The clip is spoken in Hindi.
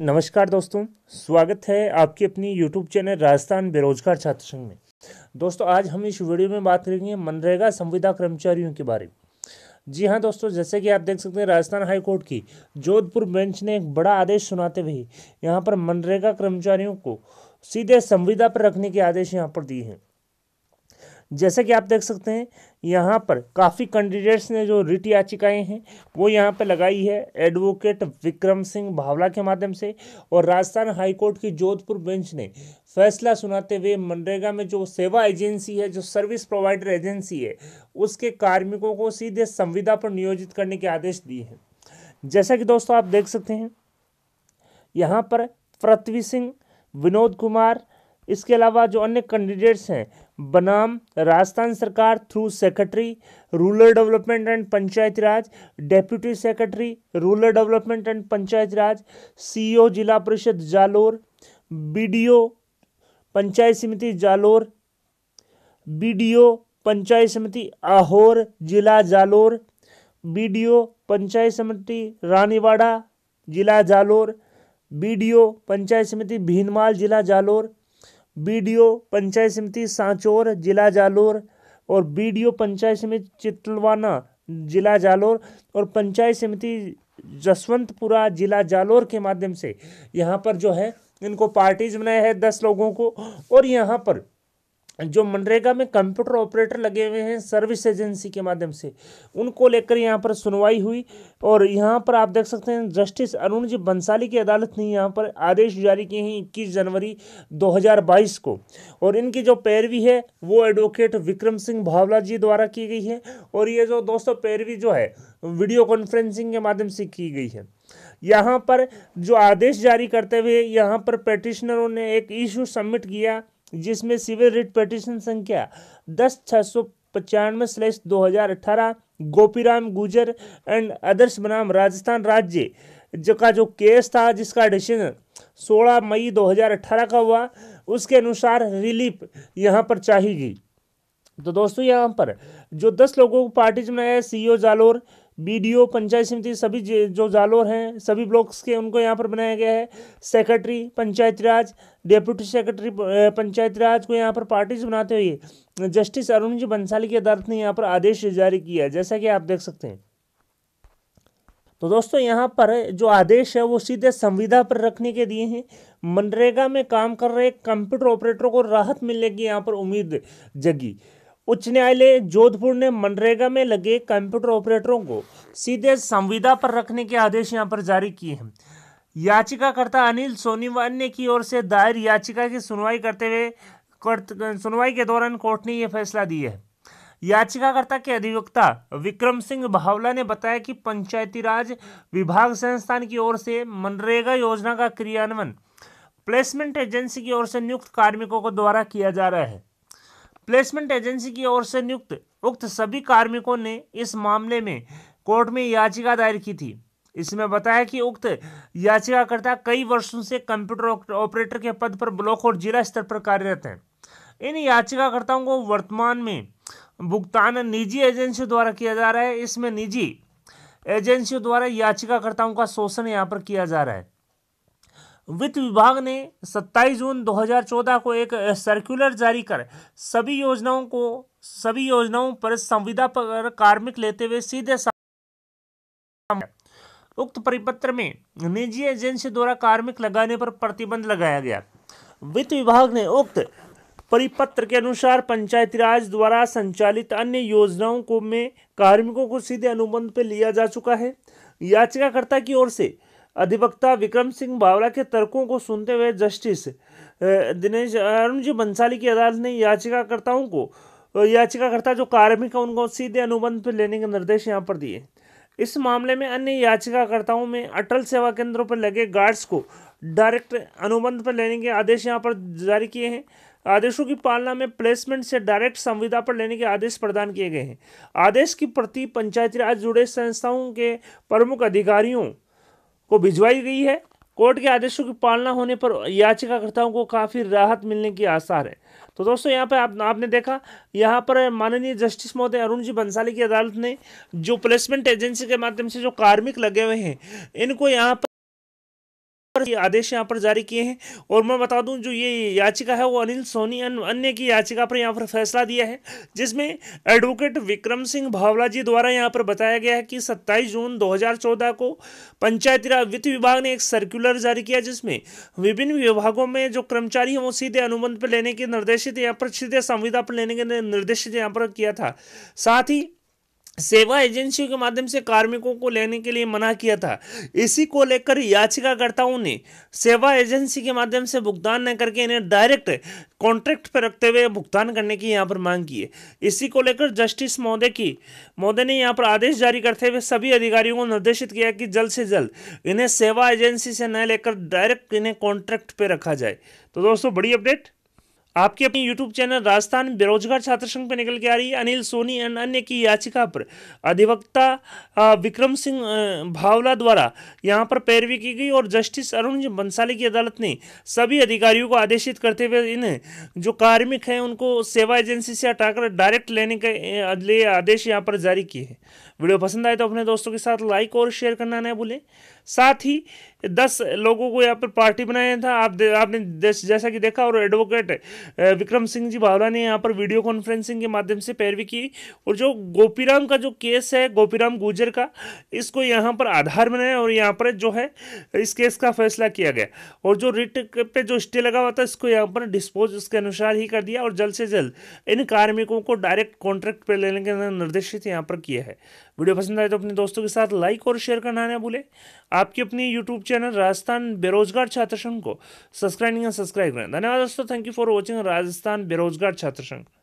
नमस्कार दोस्तों स्वागत है आपके अपनी यूट्यूब चैनल राजस्थान बेरोजगार छात्र संघ में दोस्तों आज हम इस वीडियो में बात करेंगे मनरेगा संविदा कर्मचारियों के बारे में जी हाँ दोस्तों जैसे कि आप देख सकते हैं राजस्थान हाई कोर्ट की जोधपुर बेंच ने एक बड़ा आदेश सुनाते हुए यहाँ पर मनरेगा कर्मचारियों को सीधे संविदा पर रखने के आदेश यहाँ पर दिए हैं जैसे कि आप देख सकते हैं यहाँ पर काफ़ी कैंडिडेट्स ने जो रिट याचिकाएँ हैं वो यहाँ पर लगाई है एडवोकेट विक्रम सिंह भावला के माध्यम से और राजस्थान हाईकोर्ट की जोधपुर बेंच ने फैसला सुनाते हुए मनरेगा में जो सेवा एजेंसी है जो सर्विस प्रोवाइडर एजेंसी है उसके कार्मिकों को सीधे संविदा पर नियोजित करने के आदेश दिए हैं जैसा कि दोस्तों आप देख सकते हैं यहाँ पर पृथ्वी सिंह विनोद कुमार इसके अलावा जो अन्य कैंडिडेट्स हैं बनाम राजस्थान सरकार through secretary rural development and Panchayati Raj deputy secretary rural development and Panchayati Raj CEO e जिला परिषद जालोर बीडीओ पंचायत समिति जालोर बीडीओ पंचायत समिति आहोर जिला जालोर बीडीओ पंचायत समिति रानीवाड़ा जिला जालोर बीडीओ पंचायत समिति भीनमाल जिला जालोर बीडीओ पंचायत समिति सांचौर जिला जालोर और बीडीओ पंचायत समिति चितलवाना जिला जालोर और पंचायत समिति जसवंतपुरा जिला जालोर के माध्यम से यहाँ पर जो है इनको पार्टीज बनाया है दस लोगों को और यहाँ पर जो मनरेगा में कंप्यूटर ऑपरेटर लगे हुए हैं सर्विस एजेंसी के माध्यम से उनको लेकर यहाँ पर सुनवाई हुई और यहाँ पर आप देख सकते हैं जस्टिस अरुण जी बंसाली की अदालत ने यहाँ पर आदेश जारी किए हैं इक्कीस जनवरी 2022 को और इनकी जो पैरवी है वो एडवोकेट विक्रम सिंह भावला जी द्वारा की गई है और ये जो दोस्तों पैरवी जो है वीडियो कॉन्फ्रेंसिंग के माध्यम से की गई है यहाँ पर जो आदेश जारी करते हुए यहाँ पर पेटिशनरों ने एक इशू सबमिट किया जिसमें सिविल रिट पटिशन संख्या दस छः सौ पचानवे स्लैश दो हजार अठारह गोपीराम गुजर एंड अदर्स बनाम राजस्थान राज्य जो का जो केस था जिसका डिसीजन 16 मई 2018 का हुआ उसके अनुसार रिलीफ यहाँ पर चाहिए तो दोस्तों यहाँ पर जो दस लोगों को पार्टी में आया ओ जालोर ओ पंचायत समिति सभी जो जालोर हैं सभी ब्लॉक्स के उनको यहाँ पर बनाया गया है secretary Panchayati Raj deputy secretary Panchayati Raj को यहाँ पर पार्टीज बनाते हुए जस्टिस अरुण जी बंसाली की अदालत ने यहाँ पर आदेश जारी किया है जैसा कि आप देख सकते हैं तो दोस्तों यहाँ पर जो आदेश है वो सीधे संविदा पर रखने के दिए हैं मनरेगा में काम कर रहे कंप्यूटर ऑपरेटरों को राहत मिलने की यहाँ पर उम्मीद जगी उच्च न्यायालय जोधपुर ने मनरेगा में लगे कंप्यूटर ऑपरेटरों को सीधे संविदा पर रखने के आदेश यहां पर जारी किए हैं याचिकाकर्ता अनिल सोनीवान ने की ओर से दायर याचिका की सुनवाई करते हुए सुनवाई के दौरान कोर्ट ने यह फैसला दिया है याचिकाकर्ता के अधिवक्ता विक्रम सिंह भावला ने बताया कि पंचायती राज विभाग संस्थान की ओर से मनरेगा योजना का क्रियान्वयन प्लेसमेंट एजेंसी की ओर से नियुक्त कार्मिकों को द्वारा किया जा रहा है प्लेसमेंट एजेंसी की ओर से नियुक्त उक्त सभी कार्मिकों ने इस मामले में कोर्ट में याचिका दायर की थी इसमें बताया कि उक्त याचिकाकर्ता कई वर्षों से कंप्यूटर ऑपरेटर के पद पर ब्लॉक और जिला स्तर पर कार्यरत हैं इन याचिकाकर्ताओं को वर्तमान में भुगतान निजी एजेंसियों द्वारा किया जा रहा है इसमें निजी एजेंसियों द्वारा याचिकाकर्ताओं का शोषण यहाँ पर किया जा रहा है वित्त विभाग ने 27 जून 2014 को एक सर्कुलर जारी कर सभी योजनाओं को सभी योजनाओं पर संविदा पर कार्मिक लेते हुए सीधे उक्त परिपत्र में निजी एजेंसी द्वारा कार्मिक लगाने पर प्रतिबंध लगाया गया वित्त विभाग ने उक्त परिपत्र के अनुसार पंचायती राज द्वारा संचालित अन्य योजनाओं को में कार्मिकों को सीधे अनुबंध पर लिया जा चुका है याचिकाकर्ता की ओर से अधिवक्ता विक्रम सिंह बावरा के तर्कों को सुनते हुए जस्टिस दिनेश अरुण जी बंसाली की अदालत ने याचिकाकर्ताओं को याचिकाकर्ता जो कार्मिक है उनको सीधे अनुबंध पर लेने के निर्देश यहाँ पर दिए इस मामले में अन्य याचिकाकर्ताओं में अटल सेवा केंद्रों पर लगे गार्ड्स को डायरेक्ट अनुबंध पर लेने के आदेश यहाँ पर जारी किए हैं आदेशों की पालना में प्लेसमेंट से डायरेक्ट संविदा पर लेने के आदेश प्रदान किए गए हैं आदेश की प्रति पंचायती राज जुड़े संस्थाओं के प्रमुख अधिकारियों को भिजवाई गई है कोर्ट के आदेशों की पालना होने पर याचिकाकर्ताओं को काफ़ी राहत मिलने की आसार है तो दोस्तों यहाँ पर आप आपने देखा यहाँ पर माननीय जस्टिस महोदय अरुण जी बंसाली की अदालत ने जो प्लेसमेंट एजेंसी के माध्यम से जो कार्मिक लगे हुए हैं इनको यहाँ पर पर आदेश यहाँ पर जारी किए हैं और मैं बता दूं जो ये याचिका है वो अनिल सोनी अन्य की याचिका पर यहाँ पर फैसला दिया है जिसमें एडवोकेट विक्रम सिंह भावला जी द्वारा यहाँ पर बताया गया है कि 27 जून 2014 को पंचायती राज वित्त विभाग ने एक सर्कुलर जारी किया जिसमें विभिन्न विभागों में जो कर्मचारी हैं वो सीधे अनुबंध पर लेने के निर्देशित यहाँ पर सीधे संविदा पर लेने के निर्देशित यहाँ पर किया था साथ ही सेवा एजेंसियों के माध्यम से कार्मिकों को लेने के लिए मना किया था इसी को लेकर याचिकाकर्ताओं ने सेवा एजेंसी के माध्यम से भुगतान न करके इन्हें डायरेक्ट कॉन्ट्रैक्ट पर रखते हुए भुगतान करने की यहाँ पर मांग की है इसी को लेकर जस्टिस महोदय की महोदय ने यहाँ पर आदेश जारी करते हुए सभी अधिकारियों को निर्देशित किया कि जल्द से जल्द इन्हें सेवा एजेंसी से न लेकर डायरेक्ट इन्हें कॉन्ट्रैक्ट पर रखा जाए तो दोस्तों बड़ी अपडेट आपके अपने यूट्यूब चैनल राजस्थान बेरोजगार छात्र संघ पर निकल के आ रही अनिल सोनी एंड अन्य की याचिका पर अधिवक्ता विक्रम सिंह भावला द्वारा यहाँ पर पैरवी की गई और जस्टिस अरुण बंसाली की अदालत ने सभी अधिकारियों को आदेशित करते हुए इन्हें जो कार्मिक हैं उनको सेवा एजेंसी से हटाकर डायरेक्ट लेने के लिए आदेश यहाँ पर जारी किए हैं वीडियो पसंद आए तो अपने दोस्तों के साथ लाइक और शेयर करना ना भूलें साथ ही दस लोगों को यहाँ पर पार्टी बनाया था आप आपने जैसा कि देखा और एडवोकेट विक्रम सिंह जी बावरा ने यहाँ पर वीडियो कॉन्फ्रेंसिंग के माध्यम से पैरवी की और जो गोपीराम का जो केस है गोपीराम गुर्जर का इसको यहाँ पर आधार बनाया और यहाँ पर जो है इस केस का फैसला किया गया और जो रिट पे जो स्टे लगा हुआ था इसको यहाँ पर डिस्पोज उसके अनुसार ही कर दिया और जल्द से जल्द इन कार्मिकों को डायरेक्ट कॉन्ट्रैक्ट पर लेने के निर्देशित यहाँ पर किया है वीडियो पसंद आए तो अपने दोस्तों के साथ लाइक और शेयर करना ना भूले आपकी अपनी यूट्यूब चैनल राजस्थान बेरोजगार छात्र संघ को सब्सक्राइब नहीं सब्सक्राइब करें धन्यवाद दोस्तों thank you for watching Rajasthan बेरोजगार छात्र संघ